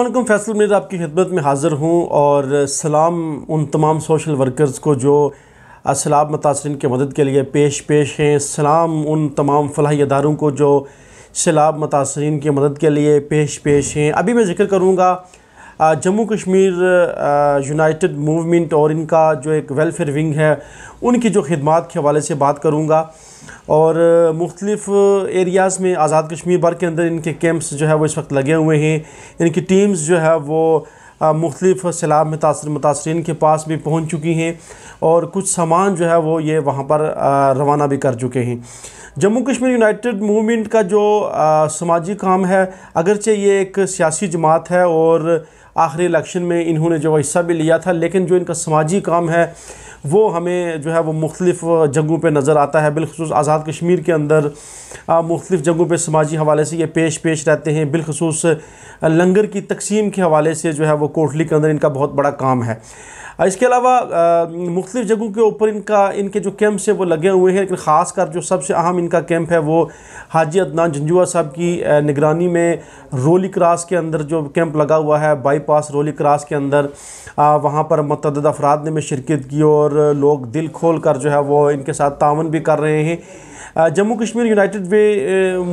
अल्लाम फैसल मीर आपकी खिदमत में हाज़िर हूँ और सलाम उन तमाम सोशल वर्कर्स को जो असलाब मुतासरीन की मदद के लिए पेश पेश हैं सलाम उन तमाम फलाही अदारों को जो सैलाब मुतासरीन की मदद के लिए पेश पेश हैं अभी मैं जिक्र करूँगा जम्मू कश्मीर यूनाइटेड मूवमेंट और इनका जो एक वेलफेयर विंग है उनकी जो खदमात के हवाले से बात करूँगा और मुख्तलिफ़ एरियाज़ में आज़ाद कश्मीर भर के अंदर इनके कैंप्स जो है वो इस वक्त लगे हुए हैं इनकी टीम्स जो है वो मुख्तलिफ सैलाब में मुतासर मुतासरीन के पास भी पहुँच चुकी हैं और कुछ सामान जो है वो ये वहाँ पर रवाना भी कर चुके हैं जम्मू कश्मीर यूनाइटेड मूवमेंट का जो समाजी काम है अगरचे ये एक सियासी जमात है और आखिरी इलेक्शन में इन्होंने जो हिस्सा भी लिया था लेकिन जो इनका समाजी काम है वो हमें जो है वो मुख्तलिफ़ जगहों पर नज़र आता है बिलखसूस आज़ाद कश्मीर के अंदर मुख्तलिफ़ जगहों पर समाजी हवाले से ये पेश पेश रहते हैं बिलखसूस लंगर की तकसीम के हवाले से जो है वो कोटली के अंदर इनका बहुत बड़ा काम है इसके अलावा मुख्तलिफ़ जगहों के ऊपर इनका इनके जो कैंप्स हैं वो लगे हुए हैं लेकिन ख़ास कर जो सबसे अहम इनका कैंप है वो हाजी अदनान झंझुआ साहब की निगरानी में रोली क्रास के अंदर जो कैंप लगा हुआ है बाई पास रोली क्रास के अंदर वहाँ पर मतदद अफराद में शिरकत की और लोग दिल खोल कर जो है वो इनके साथ तावन भी कर रहे हैं Jammu Kashmir united way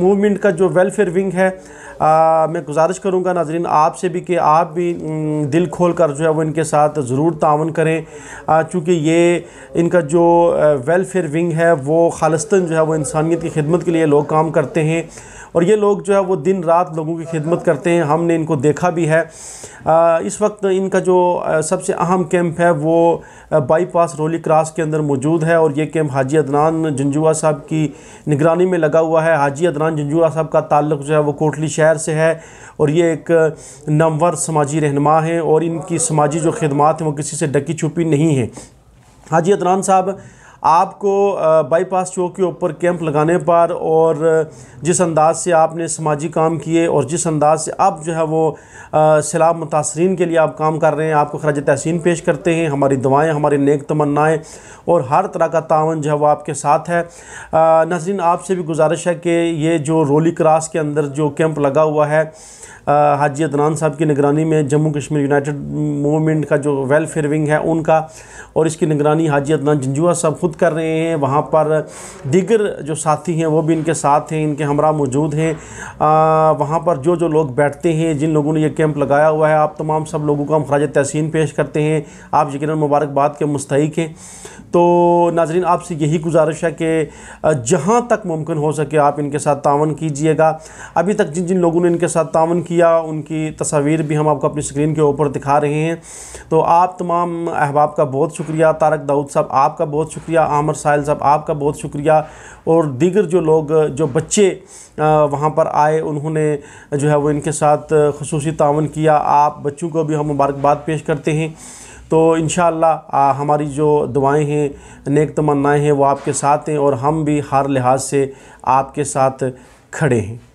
movement का जो वेलफेयर विंग है आ, मैं गुजारिश करूँगा नाजरीन आपसे भी कि आप भी दिल खोल कर जो है वो इनके साथ ज़रूर तावन करें चूँकि ये इनका जो वेलफेयर विंग है वो खालस्तन जो है वो इंसानियत की खिदमत के लिए लोग काम करते हैं और ये लोग जो है वो दिन रात लोगों की खिदमत करते हैं हमने इनको देखा भी है इस वक्त इनका जो सबसे अहम कैंप है वो बाईपास रोली क्रॉस के अंदर मौजूद है और ये कैंप हाजी अदनान जंजुआ साहब की निगरानी में लगा हुआ है हाजी अदनान जंजुआ साहब का ताल्लुक जो है वो कोटली शहर से है और ये एक नामवर समाजी रहनमा हैं और इनकी समाजी जो खदमात हैं वो किसी से डकी छुपी नहीं है हाजी अदनान साहब आपको बाईपास चौक के ऊपर कैंप लगाने पर और जिस अंदाज से आपने समाजी काम किए और जिस अंदाज से आप जो है वो सैलाब मुतासरीन के लिए आप काम कर रहे हैं आपको खराज तहसीन पेश करते हैं हमारी दुआएँ हमारी नेक तमन्नाएँ और हर तरह का तावन जो है वो आपके साथ है नजरिन आपसे भी गुजारिश है कि ये जो रोली क्रास के अंदर जो कैंप लगा हुआ है हाजी अदनान साहब की निगरानी में जम्मू कश्मीर यूनाइटेड मूवमेंट का जो वेलफेयर विंग है उनका और इसकी निगरानी हाजी अदनान जंजुआ साहब खुद कर रहे हैं वहाँ पर दिगर जो साथी हैं वो भी इनके साथ हैं इनके हमरा मौजूद हैं वहाँ पर जो जो लोग बैठते हैं जिन लोगों ने ये कैंप लगाया हुआ है आप तमाम सब लोगों को हम खराज तहसीन पेश करते हैं आप यकीन मुबारकबाद के मुस्तक हैं तो नाजरीन आपसे यही गुजारिश है कि जहाँ तक मुमकिन हो सके आप इनके साथ तावन कीजिएगा अभी तक जिन जिन लोगों ने इनके साथ तावन किया उनकी तस्वीर भी हम आपको अपनी स्क्रीन के ऊपर दिखा रहे हैं तो आप तमाम अहबाब का बहुत शुक्रिया तारक दाऊद साहब आपका बहुत शुक्रिया आमर साहिल साहब आपका बहुत शुक्रिया और दीगर जो लोग जो बच्चे वहाँ पर आए उन्होंने जो है वो इनके साथ खसूस तान किया आप बच्चों को भी हम मुबारकबाद पेश करते हैं तो इन हमारी जो दुआएं हैं नेक तमन्नाएं हैं वो आपके साथ हैं और हम भी हर लिहाज से आपके साथ खड़े हैं